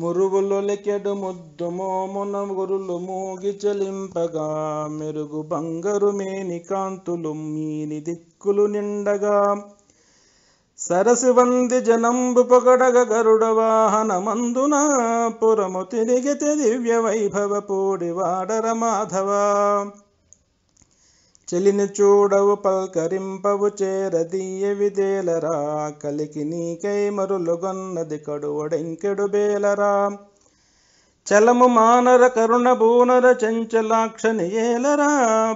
మురుగులొలికెడు ముద్దు మోమున గురులు మూగి చెలింపగా మెరుగు బంగరు మేని కాంతులు మీని దిక్కులు నిండగా సరసి వంది జనంబు పొగడగ గరుడ వాహనమందున పురము తిరిగితే దివ్య వైభవ పూడి వాడర మాధవ చెలిని చూడవు పల్కరింపవు చేరదీయ విదేలరా కలికి నీకై మరులుగొన్నది కడువడెంకెడు బేలరా చలము మానర కరుణ బూనర చెంచలాక్షని ఏలరా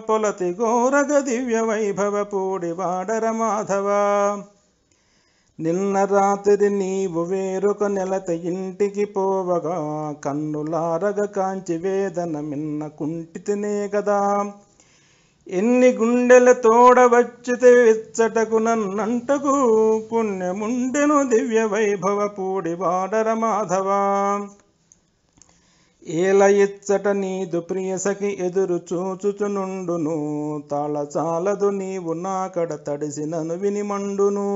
పొలతి గోరగ దివ్య వైభవ పూడి వాడర మాధవ నిన్న రాత్రి నీవు వేరొక నెలత ఇంటికి పోవగా కన్నులారగ కాంచి వేదన మిన్న కుంటితినే కదా ఎన్ని గుండెల తోడవచ్చితే విచ్చటకు నన్నంటకు పుణ్యముండెను దివ్య వైభవ పూడి వాడర మాధవ ఏల ఇచ్చట నీదు ప్రియసకి ఎదురు చూచుచునుండును చాలదు నీవు నాకడ తడిసినను వినిమండును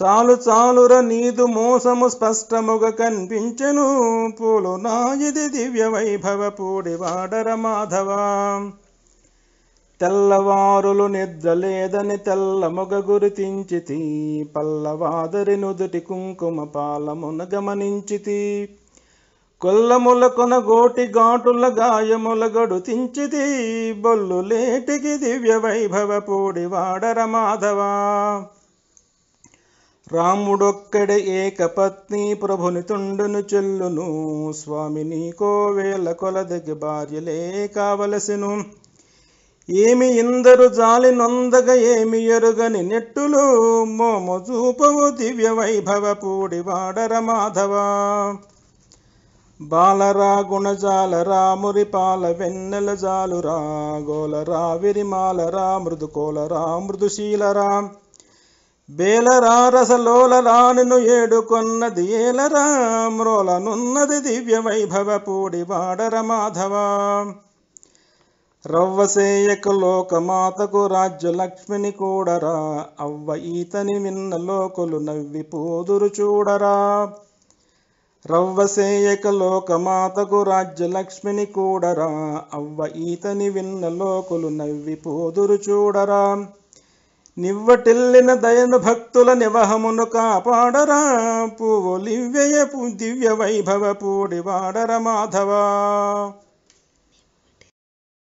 చాలు చాలుర నీదు మోసము స్పష్టముగ కనిపించను పూలు నా ఇది దివ్య వైభవ పూడి వాడర మాధవ తెల్లవారులు నిద్రలేదని తెల్ల మొగ గురితించితి పల్లవాదరి నుదుటి కుంకుమ పాలమున గమనించితి కొల్లముల కొనగోటి గాటుల గాయముల గడుతించితి బొల్లు లేటికి దివ్య వైభవ పూడి వాడర మాధవా రాముడొక్కడే ఏకపత్ని ప్రభుని తుండును చెల్లును స్వామిని కోవేల కొలదగి భార్యలే కావలసిను ఏమి ఇందరు జాలి నొందగ ఏమి ఎరుగని నెట్టులు మోము చూపవు దివ్య వైభవ వాడర మాధవ బాలరా గుణజాలరా పాల వెన్నెల జాలురా గోలరా విరిమాలరా మృదుకోలరా మృదుశీలరా బేలరా రసలోలరా నిన్ను ఏడుకొన్నది ఏలరా మ్రోలనున్నది దివ్య వైభవ వాడర మాధవ రవ్వసేయకు లోకమాతకు రాజ్యలక్ష్మిని కూడరా అవ్వ ఈతని విన్న లోకులు పోదురు చూడరా రవ్వసేయక లోకమాతకు రాజ్యలక్ష్మిని కూడరా అవ్వ ఈతని విన్న లోకులు పోదురు చూడరా నివ్వటిల్లిన దయను భక్తుల నివహమును కాపాడరా పువ్వులివ్యయ దివ్య వైభవ పూడివాడర మాధవా